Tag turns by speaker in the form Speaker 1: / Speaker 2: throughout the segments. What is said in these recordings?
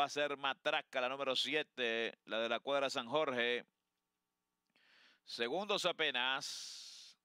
Speaker 1: va a ser Matraca, la número 7, la de la cuadra San Jorge. Segundos apenas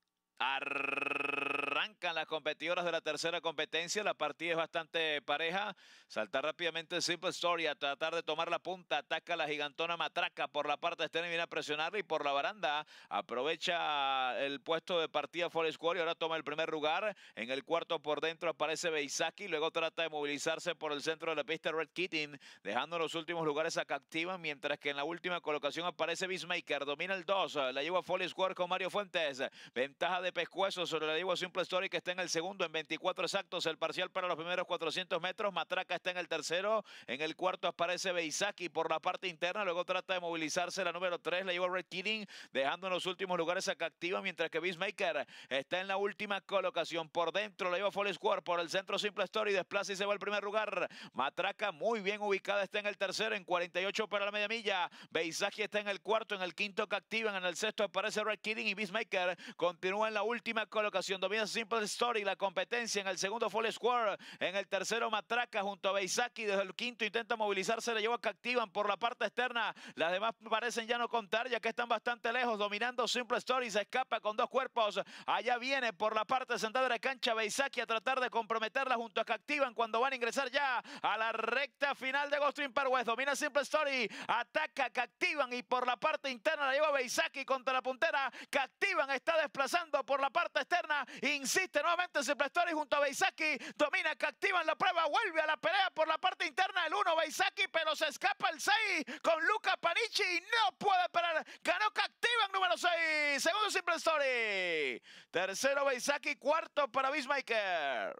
Speaker 1: las competidoras de la tercera competencia. La partida es bastante pareja. salta rápidamente Simple Story a tratar de tomar la punta. Ataca la gigantona Matraca por la parte externa y viene a presionarla. Y por la baranda aprovecha el puesto de partida Forest Square y ahora toma el primer lugar. En el cuarto por dentro aparece Beisaki. Luego trata de movilizarse por el centro de la pista Red Kitting dejando los últimos lugares a Captiva, Mientras que en la última colocación aparece Bismaker. Domina el 2. La lleva Forest Square con Mario Fuentes. Ventaja de pescuezo sobre la lleva Simple Story está en el segundo en 24 exactos. El parcial para los primeros 400 metros. Matraca está en el tercero. En el cuarto aparece Beisaki por la parte interna. Luego trata de movilizarse la número 3. La lleva Red Kidding dejando en los últimos lugares a Cactiva, mientras que Beastmaker está en la última colocación. Por dentro la lleva Fall Square por el centro Simple Story. Desplaza y se va al primer lugar. Matraca muy bien ubicada. Está en el tercero en 48 para la media milla. Beisaki está en el cuarto. En el quinto Cactiva. En el sexto aparece Red Kidding y Beastmaker. Continúa en la última colocación. Domina Simple Story, la competencia. En el segundo foley Square. En el tercero Matraca junto a Beisaki. Desde el quinto intenta movilizarse. le lleva a Cactivan por la parte externa. Las demás parecen ya no contar ya que están bastante lejos. Dominando Simple Story. Se escapa con dos cuerpos. Allá viene por la parte sentada de la cancha Beisaki a tratar de comprometerla junto a Cactivan cuando van a ingresar ya a la recta final de Ghost Imper Domina Simple Story. Ataca Cactivan y por la parte interna la lleva Beisaki contra la puntera. Cactivan está desplazando por la parte externa. Insiste nuevamente nuevamente Story junto a Beisaki. Domina, que en la prueba. Vuelve a la pelea por la parte interna el 1. Beisaki, pero se escapa el 6 con Luca Panichi y no puede parar. Ganó que número 6. Segundo Simple Story. Tercero Beisaki. Cuarto para Bismaker.